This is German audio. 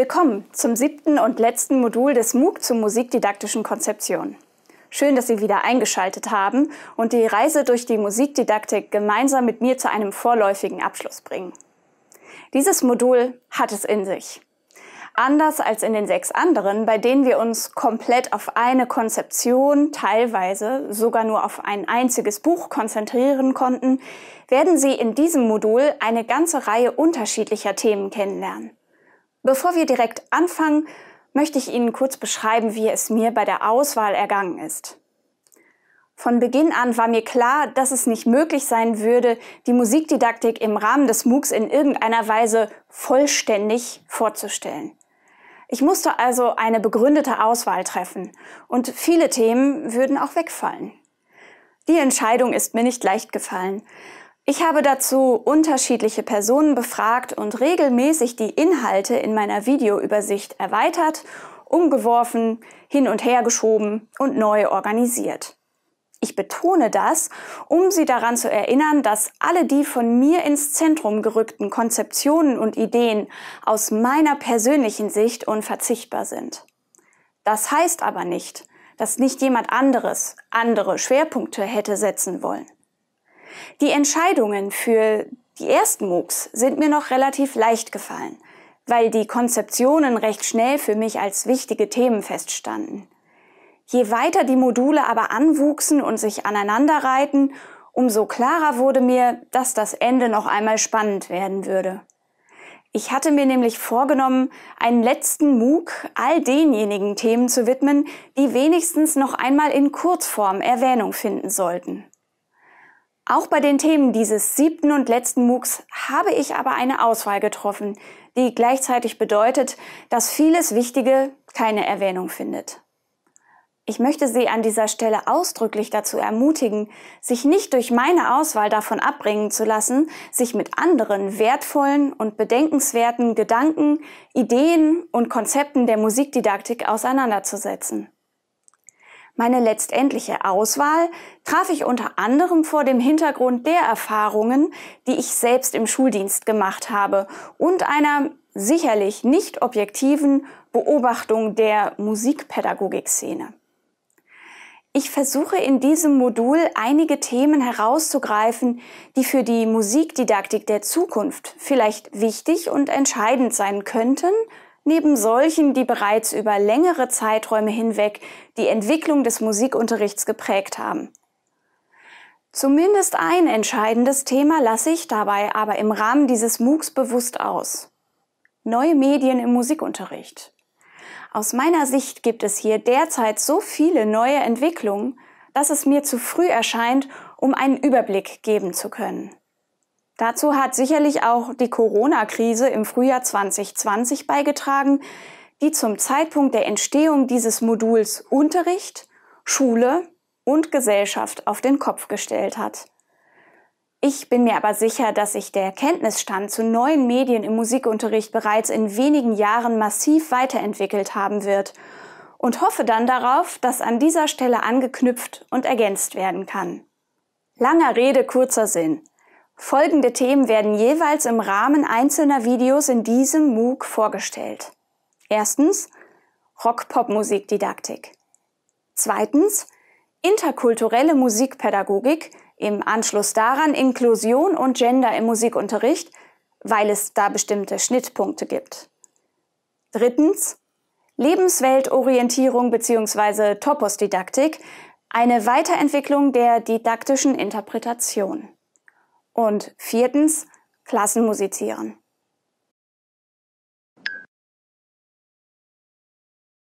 Willkommen zum siebten und letzten Modul des MOOC zur musikdidaktischen Konzeption. Schön, dass Sie wieder eingeschaltet haben und die Reise durch die Musikdidaktik gemeinsam mit mir zu einem vorläufigen Abschluss bringen. Dieses Modul hat es in sich. Anders als in den sechs anderen, bei denen wir uns komplett auf eine Konzeption, teilweise sogar nur auf ein einziges Buch konzentrieren konnten, werden Sie in diesem Modul eine ganze Reihe unterschiedlicher Themen kennenlernen. Bevor wir direkt anfangen, möchte ich Ihnen kurz beschreiben, wie es mir bei der Auswahl ergangen ist. Von Beginn an war mir klar, dass es nicht möglich sein würde, die Musikdidaktik im Rahmen des MOOCs in irgendeiner Weise vollständig vorzustellen. Ich musste also eine begründete Auswahl treffen und viele Themen würden auch wegfallen. Die Entscheidung ist mir nicht leicht gefallen. Ich habe dazu unterschiedliche Personen befragt und regelmäßig die Inhalte in meiner Videoübersicht erweitert, umgeworfen, hin und her geschoben und neu organisiert. Ich betone das, um Sie daran zu erinnern, dass alle die von mir ins Zentrum gerückten Konzeptionen und Ideen aus meiner persönlichen Sicht unverzichtbar sind. Das heißt aber nicht, dass nicht jemand anderes andere Schwerpunkte hätte setzen wollen. Die Entscheidungen für die ersten MOOCs sind mir noch relativ leicht gefallen, weil die Konzeptionen recht schnell für mich als wichtige Themen feststanden. Je weiter die Module aber anwuchsen und sich aneinanderreihten, umso klarer wurde mir, dass das Ende noch einmal spannend werden würde. Ich hatte mir nämlich vorgenommen, einen letzten MOOC all denjenigen Themen zu widmen, die wenigstens noch einmal in Kurzform Erwähnung finden sollten. Auch bei den Themen dieses siebten und letzten MOOCs habe ich aber eine Auswahl getroffen, die gleichzeitig bedeutet, dass vieles Wichtige keine Erwähnung findet. Ich möchte Sie an dieser Stelle ausdrücklich dazu ermutigen, sich nicht durch meine Auswahl davon abbringen zu lassen, sich mit anderen wertvollen und bedenkenswerten Gedanken, Ideen und Konzepten der Musikdidaktik auseinanderzusetzen. Meine letztendliche Auswahl traf ich unter anderem vor dem Hintergrund der Erfahrungen, die ich selbst im Schuldienst gemacht habe und einer sicherlich nicht objektiven Beobachtung der Musikpädagogik-Szene. Ich versuche in diesem Modul einige Themen herauszugreifen, die für die Musikdidaktik der Zukunft vielleicht wichtig und entscheidend sein könnten neben solchen, die bereits über längere Zeiträume hinweg die Entwicklung des Musikunterrichts geprägt haben. Zumindest ein entscheidendes Thema lasse ich dabei aber im Rahmen dieses MOOCs bewusst aus. Neue Medien im Musikunterricht. Aus meiner Sicht gibt es hier derzeit so viele neue Entwicklungen, dass es mir zu früh erscheint, um einen Überblick geben zu können. Dazu hat sicherlich auch die Corona-Krise im Frühjahr 2020 beigetragen, die zum Zeitpunkt der Entstehung dieses Moduls Unterricht, Schule und Gesellschaft auf den Kopf gestellt hat. Ich bin mir aber sicher, dass sich der Kenntnisstand zu neuen Medien im Musikunterricht bereits in wenigen Jahren massiv weiterentwickelt haben wird und hoffe dann darauf, dass an dieser Stelle angeknüpft und ergänzt werden kann. Langer Rede, kurzer Sinn. Folgende Themen werden jeweils im Rahmen einzelner Videos in diesem MOOC vorgestellt. Erstens Rock-Pop-Musikdidaktik. Zweitens interkulturelle Musikpädagogik, im Anschluss daran Inklusion und Gender im Musikunterricht, weil es da bestimmte Schnittpunkte gibt. Drittens Lebensweltorientierung bzw. Topos-Didaktik, eine Weiterentwicklung der didaktischen Interpretation. Und viertens, Klassen musizieren.